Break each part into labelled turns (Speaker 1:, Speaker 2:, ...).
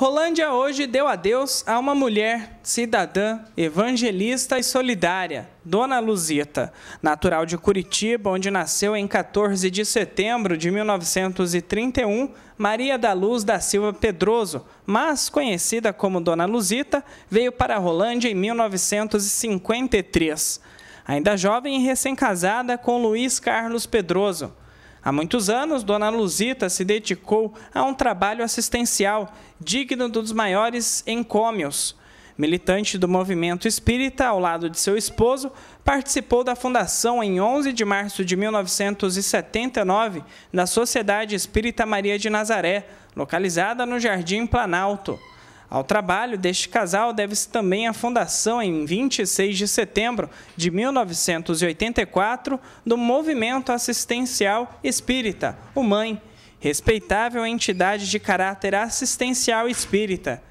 Speaker 1: Rolândia hoje deu adeus a uma mulher cidadã, evangelista e solidária, Dona Luzita, natural de Curitiba, onde nasceu em 14 de setembro de 1931 Maria da Luz da Silva Pedroso, mas conhecida como Dona Luzita, veio para Rolândia em 1953. Ainda jovem e recém-casada com Luiz Carlos Pedroso. Há muitos anos, Dona Luzita se dedicou a um trabalho assistencial digno dos maiores encômios. Militante do movimento espírita, ao lado de seu esposo, participou da fundação em 11 de março de 1979 da Sociedade Espírita Maria de Nazaré, localizada no Jardim Planalto. Ao trabalho deste casal deve-se também a fundação, em 26 de setembro de 1984, do Movimento Assistencial Espírita, o MAN, respeitável entidade de caráter assistencial espírita.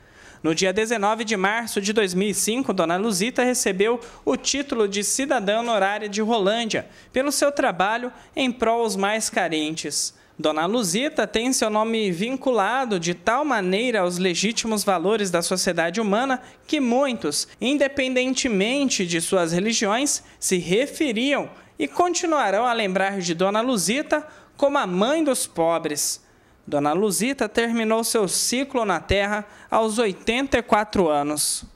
Speaker 1: No dia 19 de março de 2005, Dona Luzita recebeu o título de cidadã honorária de Rolândia pelo seu trabalho em prol aos mais carentes. Dona Luzita tem seu nome vinculado de tal maneira aos legítimos valores da sociedade humana que muitos, independentemente de suas religiões, se referiam e continuarão a lembrar de Dona Luzita como a mãe dos pobres. Dona Luzita terminou seu ciclo na Terra aos 84 anos.